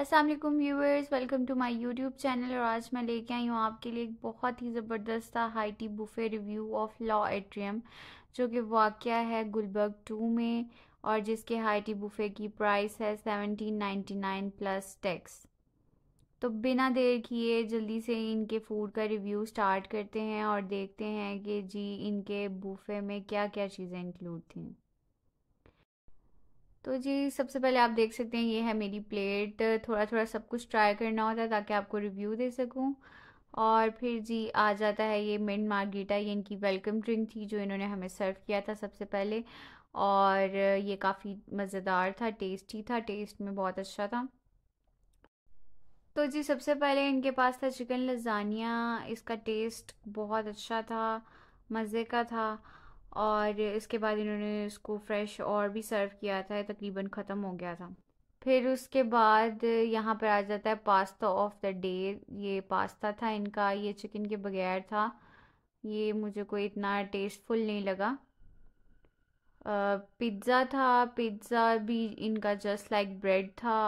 Aslam viewers welcome to my YouTube channel और आज मैं लेके आई हूँ आपके लिए एक बहुत ही ज़बरदस्त high tea buffet review of लॉ एट्रियम जो कि वाक़ है गुलबर्ग टू में और जिसके हाई टी बुफे की प्राइस है seventeen ninety nine plus tax तो बिना देर किए जल्दी से इनके फूड का रिव्यू स्टार्ट करते हैं और देखते हैं कि जी इनके बुफे में क्या क्या चीज़ें इंक्लूड थीं तो जी सबसे पहले आप देख सकते हैं ये है मेरी प्लेट थोड़ा थोड़ा सब कुछ ट्राई करना होता है ताकि आपको रिव्यू दे सकूं और फिर जी आ जाता है ये मिंट मार्गेटा ये इनकी वेलकम ड्रिंक थी जो इन्होंने हमें सर्व किया था सबसे पहले और ये काफ़ी मज़ेदार था टेस्टी था टेस्ट में बहुत अच्छा था तो जी सबसे पहले इनके पास था चिकन लजानिया इसका टेस्ट बहुत अच्छा था मज़े का था और इसके बाद इन्होंने इसको फ्रेश और भी सर्व किया था तकरीबन ख़त्म हो गया था फिर उसके बाद यहाँ पर आ जाता है पास्ता ऑफ द डे ये पास्ता था इनका ये चिकन के बगैर था ये मुझे कोई इतना टेस्टफुल नहीं लगा पिज़्ज़ा था पिज़्ज़ा भी इनका जस्ट लाइक ब्रेड था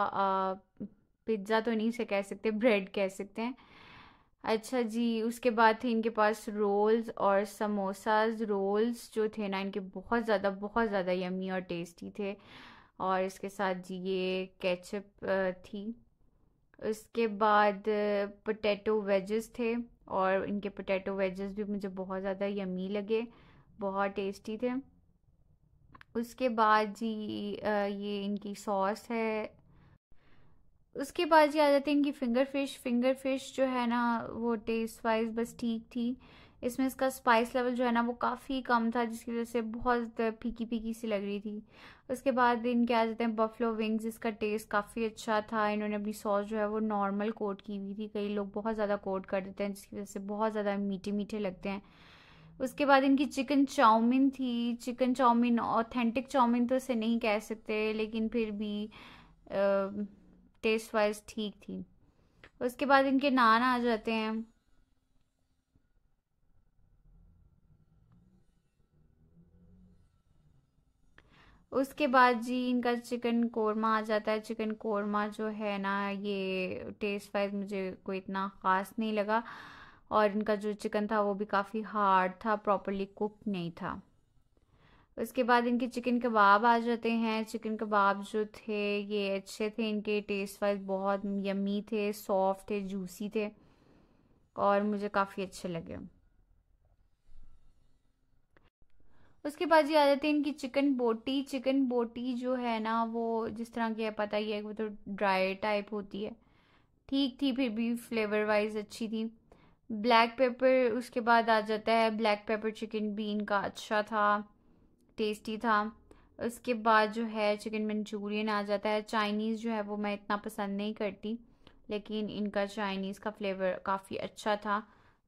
पिज़्ज़ा तो नहीं से कह सकते ब्रेड कह सकते हैं अच्छा जी उसके बाद थे इनके पास रोल्स और समोसाज रोल्स जो थे ना इनके बहुत ज़्यादा बहुत ज़्यादा यमी और टेस्टी थे और इसके साथ जी ये केचप थी उसके बाद पोटैटो वेजेस थे और इनके पोटैटो वेजेस भी मुझे बहुत ज़्यादा यमी लगे बहुत टेस्टी थे उसके बाद जी ये इनकी सॉस है उसके बाद ये आ जाते हैं इनकी फिंगर फिश फिंगर फिश जो है ना वो टेस्ट वाइज बस ठीक थी इसमें इसका स्पाइस लेवल जो है ना वो काफ़ी कम था जिसकी वजह से बहुत फीकी फीकी सी लग रही थी उसके बाद इनके आ जाते हैं बफलो विंग्स इसका टेस्ट काफ़ी अच्छा था इन्होंने अपनी सॉस जो है वो नॉर्मल कोट की हुई थी कई लोग बहुत ज़्यादा कोट कर देते हैं जिसकी वजह से बहुत ज़्यादा मीठे मीठे लगते हैं उसके बाद इनकी चिकन चाउमीन थी चिकन चाउमीन ऑथेंटिक चाउमीन तो इसे नहीं कह सकते लेकिन फिर भी आ, टेस्ट वाइज ठीक थी उसके बाद इनके नान आ जाते हैं उसके बाद जी इनका चिकन कोरमा आ जाता है चिकन कोरमा जो है ना ये टेस्ट वाइज मुझे कोई इतना ख़ास नहीं लगा और इनका जो चिकन था वो भी काफ़ी हार्ड था प्रॉपरली कुक नहीं था उसके बाद इनके चिकन कबाब आ जाते हैं चिकन कबाब जो थे ये अच्छे थे इनके टेस्ट वाइज बहुत यमी थे सॉफ्ट थे जूसी थे और मुझे काफ़ी अच्छे लगे उसके बाद ये आ जाते हैं इनकी चिकन बोटी चिकन बोटी जो है ना वो जिस तरह की है पता ही है वो तो ड्राई टाइप होती है ठीक थी फिर भी फ्लेवर वाइज अच्छी थी ब्लैक पेपर उसके बाद आ जाता है ब्लैक पेपर चिकन भी इनका अच्छा था टेस्टी था उसके बाद जो है चिकन मंचूरियन आ जाता है चाइनीज़ जो है वो मैं इतना पसंद नहीं करती लेकिन इनका चाइनीज़ का फ्लेवर काफ़ी अच्छा था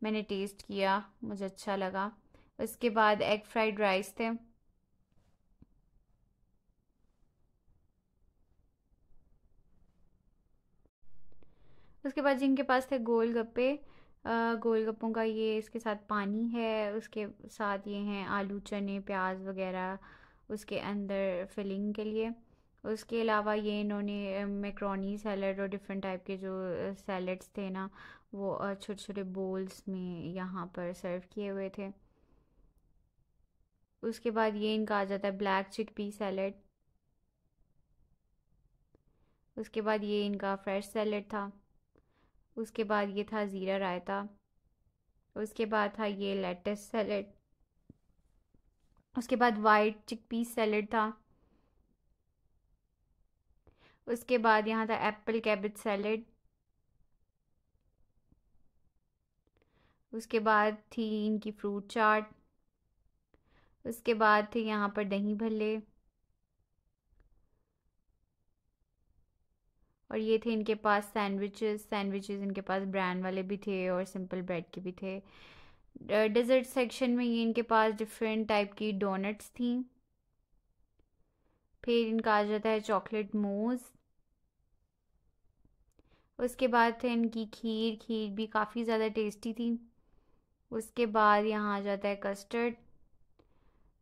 मैंने टेस्ट किया मुझे अच्छा लगा उसके बाद एग फ्राइड राइस थे उसके बाद जिनके पास थे गोल गप्पे गोलगप्पों का ये इसके साथ पानी है उसके साथ ये हैं आलू चने प्याज वगैरह उसके अंदर फिलिंग के लिए उसके अलावा ये इन्होंने मैक्रोनी सैलड और डिफरेंट टाइप के जो सैलड्स थे ना वो छोटे छोटे बोल्स में यहाँ पर सर्व किए हुए थे उसके बाद ये इनका आ जाता है ब्लैक चिक पी सैलड उसके बाद ये इनका फ्रेश सैलड था उसके बाद ये था ज़ीरा रायता उसके बाद था ये लेटस सैलड उसके बाद वाइट चिक पीस सैलड था उसके बाद यहाँ था एप्पल कैबेज सैलड उसके बाद थी इनकी फ्रूट चाट उसके बाद थे यहाँ पर दही भल्ले और ये थे इनके पास सैंडविचेस सैंडविचेस इनके पास ब्रांड वाले भी थे और सिंपल ब्रेड के भी थे डेजर्ट सेक्शन में ये इनके पास डिफरेंट टाइप की डोनट्स थी फिर इनका आ जाता है चॉकलेट मोज़ उसके बाद थे इनकी खीर खीर भी काफ़ी ज़्यादा टेस्टी थी उसके बाद यहाँ आ जाता है कस्टर्ड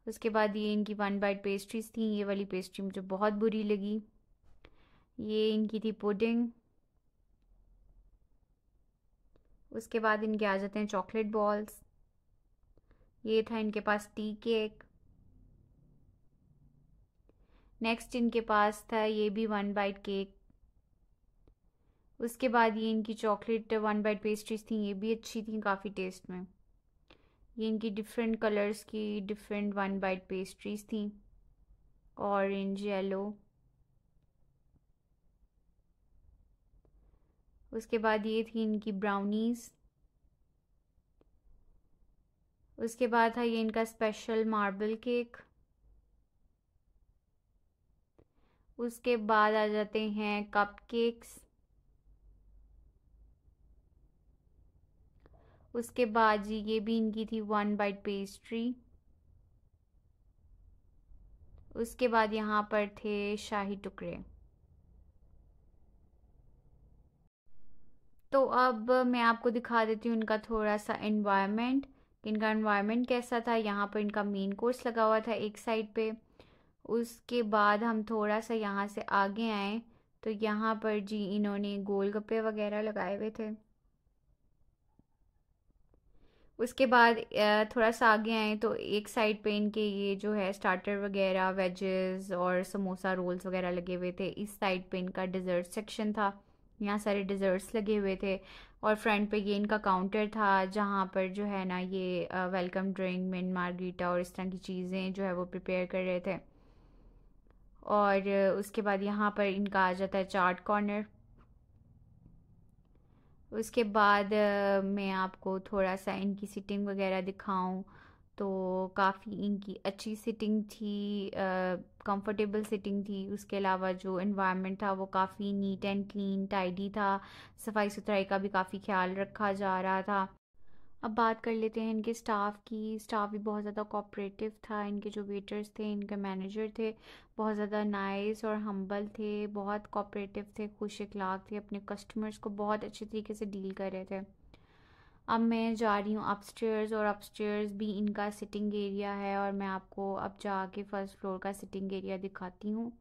उसके बाद ये इनकी वन बाइट पेस्ट्रीज थी ये वाली पेस्ट्री मुझे बहुत बुरी लगी ये इनकी थी पुडिंग उसके बाद इनके आ जाते हैं चॉकलेट बॉल्स ये था इनके पास टी केक नेक्स्ट इनके पास था ये भी वन बाइट केक उसके बाद ये इनकी चॉकलेट वन बाइट पेस्ट्रीज थी ये भी अच्छी थी काफ़ी टेस्ट में ये इनकी डिफरेंट कलर्स की डिफरेंट वन बाइट पेस्ट्रीज थी ऑरेंज येलो उसके बाद ये थी इनकी ब्राउनीज़ उसके बाद था ये इनका स्पेशल मार्बल केक उसके बाद आ जाते हैं कप केक्स उसके बाद जी ये भी इनकी थी वन बाइट पेस्ट्री उसके बाद यहाँ पर थे शाही टुकड़े तो अब मैं आपको दिखा देती हूँ इनका थोड़ा सा इन्वायरमेंट इनका इन्वायरमेंट कैसा था यहाँ पर इनका मेन कोर्स लगा हुआ था एक साइड पे उसके बाद हम थोड़ा सा यहाँ से आगे आए तो यहाँ पर जी इन्होंने गोलगप्पे वगैरह लगाए हुए थे उसके बाद थोड़ा सा आगे आए तो एक साइड पे इनके ये जो है स्टार्टर वगैरह वेजेस और समोसा रोल्स वगैरह लगे हुए थे इस साइड पे इनका डिज़र्ट सेक्शन था यहाँ सारे डिज़र्ट्स लगे हुए थे और फ्रंट पे ये इनका काउंटर था जहाँ पर जो है ना ये वेलकम ड्रिंक मिन मार्गीटा और इस तरह की चीज़ें जो है वो प्रिपेयर कर रहे थे और उसके बाद यहाँ पर इनका आ जाता है चार्ट कॉर्नर उसके बाद मैं आपको थोड़ा सा इनकी सिटिंग वगैरह दिखाऊं तो काफ़ी इनकी अच्छी सिटिंग थी कंफर्टेबल सिटिंग थी उसके अलावा जो इन्वायरमेंट था वो काफ़ी नीट एंड क्लीन टाइडी था सफाई सुथराई का भी काफ़ी ख्याल रखा जा रहा था अब बात कर लेते हैं इनके स्टाफ़ की स्टाफ़ भी बहुत ज़्यादा कोऑपरेटिव था इनके जो वेटर्स थे इनके मैनेजर थे बहुत ज़्यादा नाइस और हम्बल थे बहुत कोऑपरेटिव थे खुश अखलाक थे अपने कस्टमर्स को बहुत अच्छे तरीके से डील कर रहे थे अब मैं जा रही हूँ अपस्टेयर्स और अपस्टेयर्स भी इनका सिटिंग एरिया है और मैं आपको अब जाके फर्स्ट फ्लोर का सिटिंग एरिया दिखाती हूँ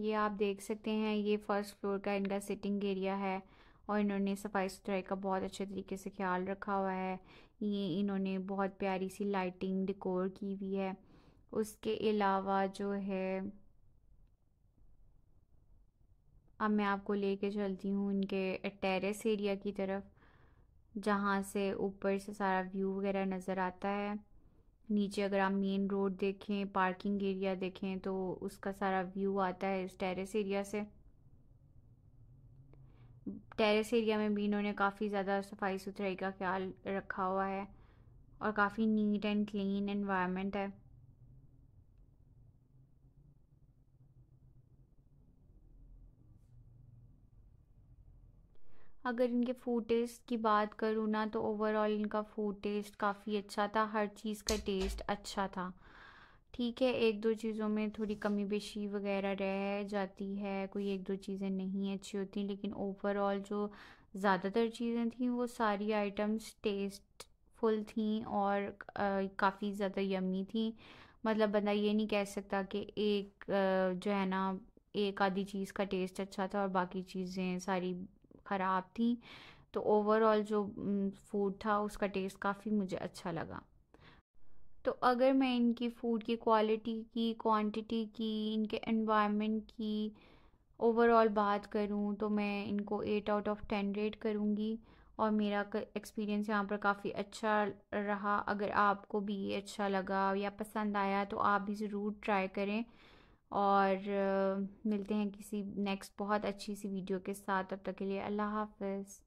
ये आप देख सकते हैं ये फर्स्ट फ्लोर का इनका सिटिंग एरिया है और इन्होंने सफाई सुथराई का बहुत अच्छे तरीके से ख्याल रखा हुआ है ये इन्होंने बहुत प्यारी सी लाइटिंग डिकोर की हुई है उसके अलावा जो है अब मैं आपको लेके चलती हूँ इनके टेरेस एरिया की तरफ जहाँ से ऊपर से सारा व्यू वगैरह नज़र आता है नीचे अगर आप मेन रोड देखें पार्किंग एरिया देखें तो उसका सारा व्यू आता है इस टेरेस एरिया से टेरेस एरिया में भी इन्होंने काफ़ी ज़्यादा सफाई सुथराई का ख्याल रखा हुआ है और काफ़ी नीट एंड क्लीन इन्वायरमेंट है अगर इनके फूड टेस्ट की बात करूँ ना तो ओवरऑल इनका फूड टेस्ट काफ़ी अच्छा था हर चीज़ का टेस्ट अच्छा था ठीक है एक दो चीज़ों में थोड़ी कमी बेशी वगैरह रह जाती है कोई एक दो चीज़ें नहीं अच्छी होती लेकिन ओवरऑल जो ज़्यादातर चीज़ें थी वो सारी आइटम्स टेस्टफुल थी और काफ़ी ज़्यादा यमी थी मतलब बंदा ये नहीं कह सकता कि एक आ, जो है ना एक आधी चीज़ का टेस्ट अच्छा था और बाकी चीज़ें सारी ख़राब थी तो ओवरऑल जो फूड था उसका टेस्ट काफ़ी मुझे अच्छा लगा तो अगर मैं इनकी फ़ूड की क्वालिटी की क्वांटिटी की इनके एनवायरनमेंट की ओवरऑल बात करूं तो मैं इनको eight out of ten rate करूंगी और मेरा एक्सपीरियंस यहाँ पर काफ़ी अच्छा रहा अगर आपको भी अच्छा लगा या पसंद आया तो आप भी ज़रूर ट्राई करें और मिलते हैं किसी नेक्स्ट बहुत अच्छी सी वीडियो के साथ तब तक के लिए अल्लाह हाफिज़